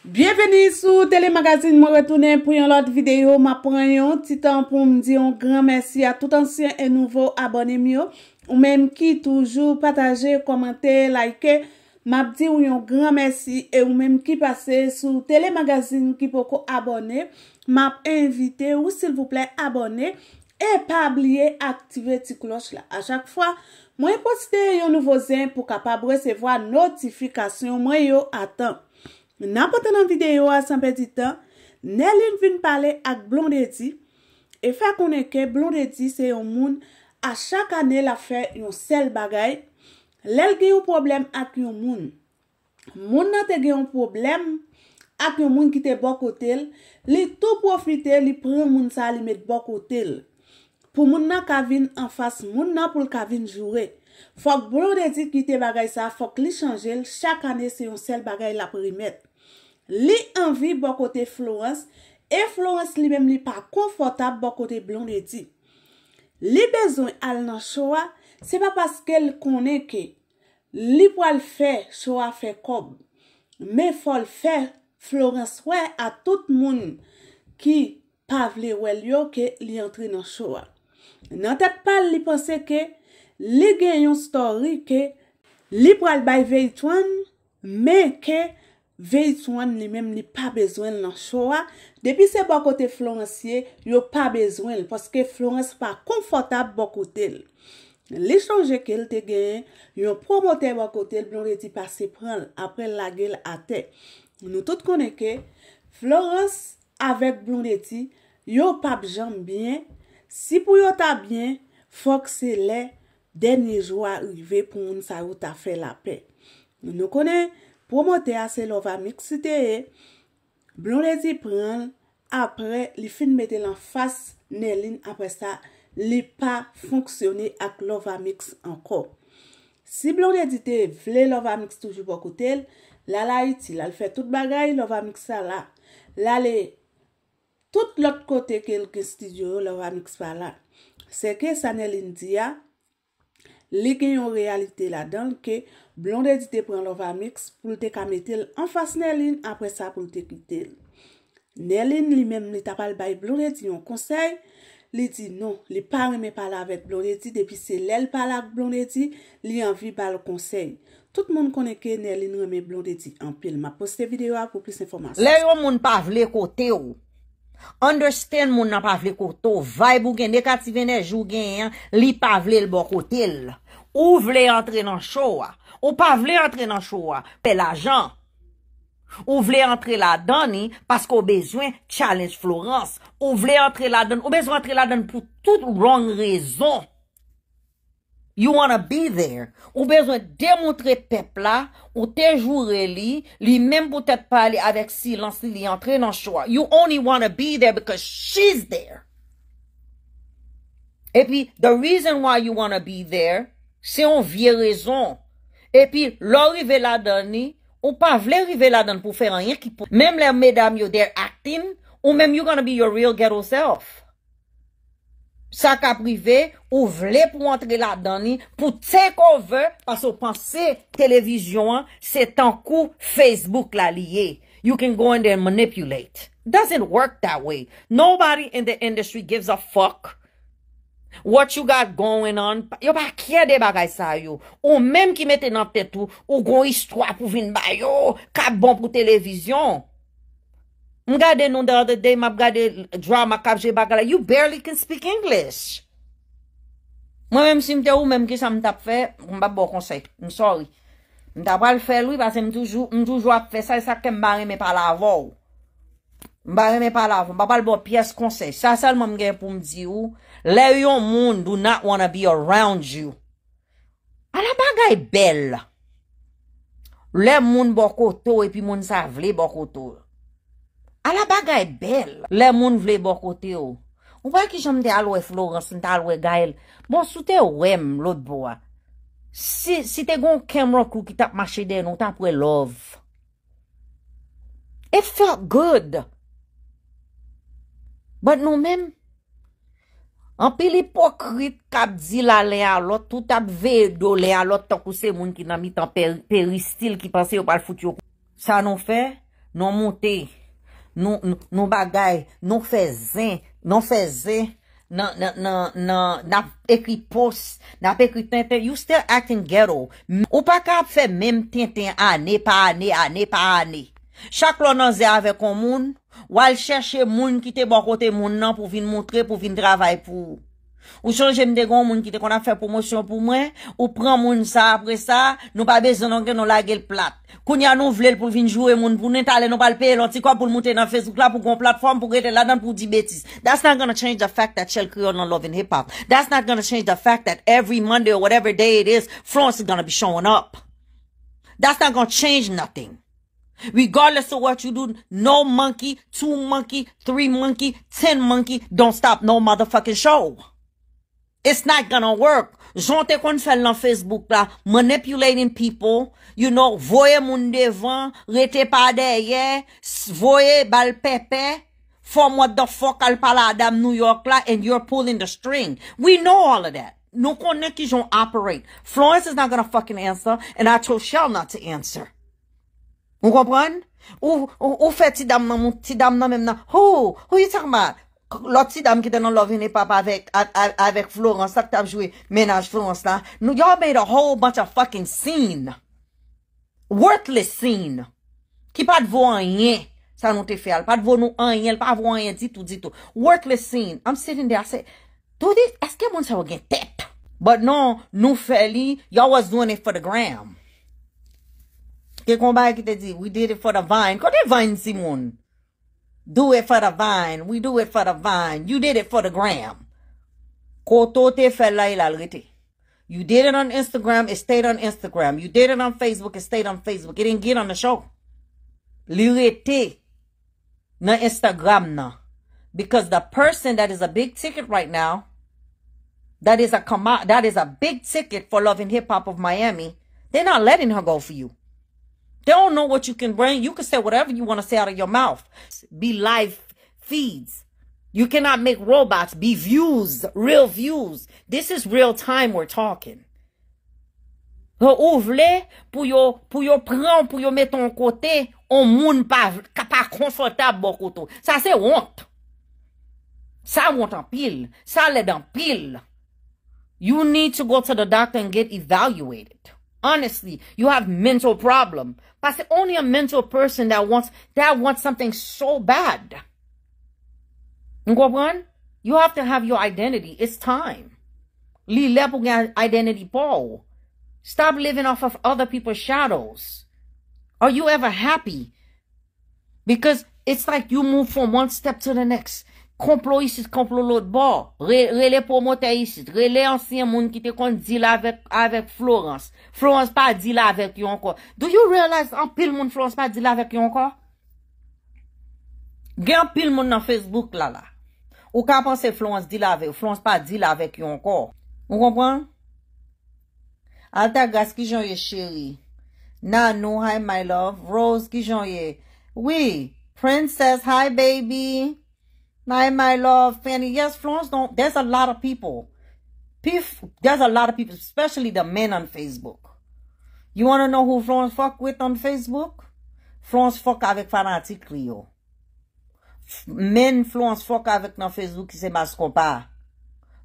Bienveni sou telemagazine, mwen wetounen pou yon lot videyo, mwen pren yon titan pou mdi yon gran mersi a tout ansyen e nouvo abonem yo Ou menm ki toujou pataje, komante, like, mwenm di yon gran mersi e ou menm ki pase sou telemagazine ki poko abonem Mwenm invite ou silvouple abonem e pa ablie aktive ti kloch la A chak fwa, mwen poste yon nouvo zin pou kapab resevo a notifikasyon mwen yo atan Na poten an videyo a sanpe di tan, ne lin vin pale ak blon de di e fe konen ke blon de di se yon moun a chak ane la fe yon sel bagay lel ge yon problem ak yon moun. Moun nan te ge yon problem ak yon moun kite bok otel, li tou profite li pre yon moun sa li met bok otel. Po moun nan kavin an fas, moun nan pou l kavin jure. Fok blon de di kite bagay sa, fok li chanjel chak ane se yon sel bagay la pre met. li anvi bo kote Florence, e Florence li mem li pa konfortab bo kote blonde di. Li bezon al nan Showa, se pa paske l konen ke, li po al fe Showa fe kom, me fol fe Florence we a tout moun ki pa vle wè li yo ke li antre nan Showa. Nan te pal li pense ke, li gen yon story ke, li po al bay ve itwan, me ke, Veitouan ni mem ni pa bezwen nan chowa. Depi se bakote florensye, yo pa bezwen. Paske florens pa konfortab bakote. Le chanje ke l te gen, yo promote bakote bloneti pa se pran apre la gel ate. Nou tout konen ke, florens avek bloneti, yo pap janm byen. Si pou yo ta byen, fokse le deni jwa yu ve pon sa yu ta fe la pe. Nou konen. Promo te ase Lovamix, si te e, blon de di pren apre li fin mette lan fas Nelin apre sa li pa fonksyoni ak Lovamix anko. Si blon de di te vle Lovamix toujou pokou tel, la la iti, la l fè tout bagay Lovamix sa la. La le, tout lot kote ke l ke studio Lovamix pa la, se ke sa Nelin di ya, Li gen yon realite la dan ke, blondedi te pren Lovamix pou lte kametil an fas Nelly apres sa pou lte kitil. Nelly li men li tapal bay blondedi yon konsey, li di non, li pa reme pala avet blondedi depi se lel pala ak blondedi, li anvi bal konsey. Tout moun koneke Nelly reme blondedi an pil. Ma poste videyo ak ou plis informasyon. Le yon moun pa vle kote ou. Understand moun nan pavle koto, vay bou gen de kat si vene jougen, li pavle l bo kote l. Ou vle entre nan showa, ou pavle entre nan showa, pel ajan. Ou vle entre la doni, pask ou bezwen challenge Florence. Ou vle entre la doni, ou bezwen entre la doni pou tout long rezon. You want to be there. Ou bezwen demontre pepla ou te joure li, li menm potet pa li avek si lan si li entre nan chwa. You only want to be there because she's there. Epi, the reason why you want to be there, se yon vie rezon. Epi, lor rive la dani, ou pa vle rive la dani pou fèr an yon ki pou. Mem lè mèdame you there acting, ou mem you gonna be your real ghetto self. Saka prive ou vle pou antre la dani pou take over aso panse televizyon se tankou Facebook la liye. You can go in there and manipulate. Doesn't work that way. Nobody in the industry gives a f**k what you got going on. Yo pa kye de bagay sa yo. Ou menm ki mette nan tetou ou gon histwa pou vin ba yo. Ka bon pou televizyon. Mwen gade nou de other day, mwen gade drama kapje bagala. You barely can speak English. Mwen mèm si mte ou mèm ki sa mwen tap fè, mwen bap bo konsek. Mwen sorry. Mwen tap wale fè loui, base mwen toujou ap fè. Sa e sa ke mbare mè palavou. Mbare mè palavou. Mbap wale bo piyes konsek. Sa sal mwen mgen pou mdi ou. Let your moon do not wanna be around you. A la bagay e bel. Let moun bokotou epi moun savle bokotou. A la baga e bel. Le moun vle bokote yo. Ou bay ki jom te alwe Florence, nte alwe Gael. Bon, sou te ou rem lout bo a. Si te goun kemro kou ki tap mache den, ou tan pre love. E fok good. But nou men, an pe li pokrit kap zila le a lot, ou tap ve do le a lot, ou se moun ki nan mi tan peristil ki panse yo pal foti yo. Sa nou fe, nou monte. Nou non, non bagay, nou fezen, nou fezen, non, nan ekipos, nan pekri ten, ten, you still acting ghetto. Ou pa ka ap fe menm ten, ten, ane, pa ane, ane, pa ane. Chak lon nan ze avek o moun, wal cheshe moun ki te bo kote moun nan pou vin montre, pou vin dravay pou. Ou chanje m de gon moun ki te kon a fè promosyon pou mwen, ou pran moun sa apre sa, nou pa bezan anke nou lage l plat. Koun ya nou vle l pou vin moun pou nen talen nou pal peye lonti kwa pou l mouten nan Facebook la pou kon platform pou rete la dan pou di betis. That's not gonna change the fact that Shell Creole non love in hip hop. That's not gonna change the fact that every Monday or whatever day it is, Florence is gonna be showing up. That's not gonna change nothing. Regardless of what you do, no monkey, two monkey, three monkey, ten monkey, don't stop no motherfucking show. It's not gonna work. Jonte kon fèl nan Facebook la, manipulating people, you know, voye moun devan, rete pa deye, voye bal pepe, fòm what the fok al pala adam New York la, and you're pulling the string. We know all of that. Nou kon ne ki jon operate. Florence is not gonna fokin answer, and I told Shell not to answer. Moun gobran? Ou fè ti dam nan moun ti dam nan mèm nan? Who? Who you talking about? Lot si dam ki denon lovin e papa avek Florens. Sak te ap jwe menaj Florens lan. Nou yaw made a whole bunch of fucking scene. Worthless scene. Ki pa te vo an yen. Sa nou te fel. Pa te vo nou an yen. Pa te vo an yen. Di tou, di tou. Worthless scene. I'm sitting there. I say, To di, eske moun se wagen tep? But non, nou fel li, yaw was doing it for the gram. Ke kon bay ki te di, we did it for the vine. Kote vine si moun? Do it for the vine. We do it for the vine. You did it for the gram. You did it on Instagram. It stayed on Instagram. You did it on Facebook. It stayed on Facebook. It didn't get on the show. L'irrité na Instagram na. Because the person that is a big ticket right now, that is a that is a big ticket for loving hip hop of Miami, they're not letting her go for you. They don't know what you can bring. You can say whatever you want to say out of your mouth. Be live feeds. You cannot make robots be views, real views. This is real time we're talking. Ouvrez pour yo, pour yo pran, pour yo en côté on moun pas pas confortable beaucoup tout. ça c'est honte ça wont an pil. ça led an pil. You need to go to the doctor and get evaluated. Honestly, you have mental problem. But only a mental person that wants that wants something so bad. Ngwawan, you have to have your identity. It's time. identity ball. Stop living off of other people's shadows. Are you ever happy? Because it's like you move from one step to the next. Komplo isis, komplo lout bo. Rele pwomote isis. Rele ansyen moun ki te konti di la vek Florens. Florens pa di la vek yo anko. Do you realize an pil moun Florens pa di la vek yo anko? Gen pil moun nan Facebook la la. Ou ka pense Florens di la vek? Florens pa di la vek yo anko. Ou kompran? Altagras ki janyè chéri. Nanou, hi my love. Rose ki janyè. Oui. Princess, hi baby. Hi baby. My my love, Fanny. Yes, Florence don't. There's a lot of people. There's a lot of people, especially the men on Facebook. You want to know who Florence fuck with on Facebook? Florence fuck avec fanatic Rio. Men Florence fuck avec on Facebook qui c'est mas compas.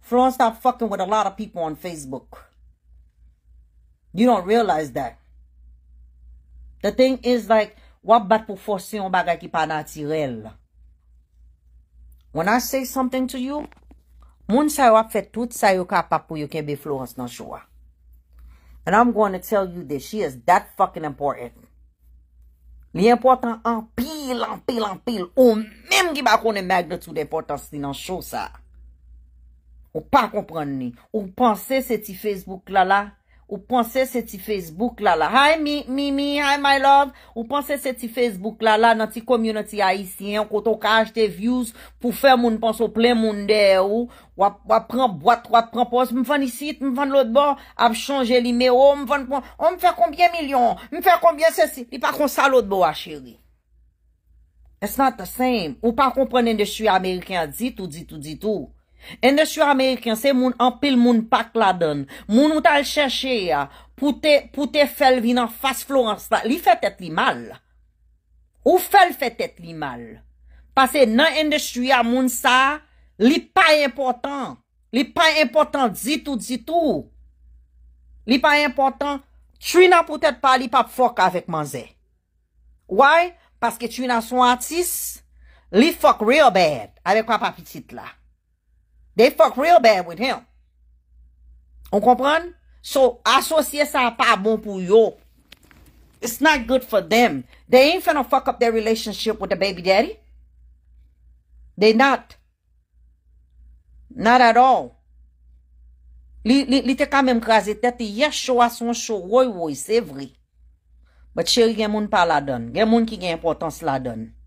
Florence stop fucking with a lot of people on Facebook. You don't realize that. The thing is like, what bat pou force yon bagay ki pa naturel. When I say something to you, moun sa yo ap fet tout sa yo kapap pou yo ken be Florence nan show a. And I'm going to tell you that she is that fucking important. Li important anpil, anpil, anpil, ou mèm ki bako ne mag de tout de importance li nan show sa. Ou pa kompran ni, ou panse se ti Facebook la la. Ou panse se ti Facebook la la, hi mimi, hi my love, ou panse se ti Facebook la la nan ti community haisyen, koto ka aje te views pou fe moun panse ou ple moun de ou, wap pran boat, wap pran post, mwen ven isi, mwen ven lout bon, ap chanje lime ou, mwen ven, ou mwen fe konbyen milyon, mwen fe konbyen se si, li pa kon sa lout bon a chiri. It's not the same, ou pa komprenen de chui Amerikan, di tou, di tou, di tou. Endestriyo Amerikyan se moun anpil moun pak la don, moun ou tal cheshe ya, poute fel vi nan fas flou ansta, li fet et li mal. Ou fel fet et li mal. Pase nan endestriyo moun sa, li pa importan, li pa importan ditou ditou. Li pa importan, chwi nan potez pa li pap fok avek manze. Why? Parce que chwi nan son atis, li fok real bad avek wap apitit la. They fok real bad with him. On kompran? So, asosye sa pa bon pou yo. It's not good for them. They ain't finna fok up their relationship with the baby daddy. They not. Not at all. Li te kamem krasi tete. Yesho a son sho roi roi. Se vri. But che, gen moun pa la don. Gen moun ki gen importan se la don.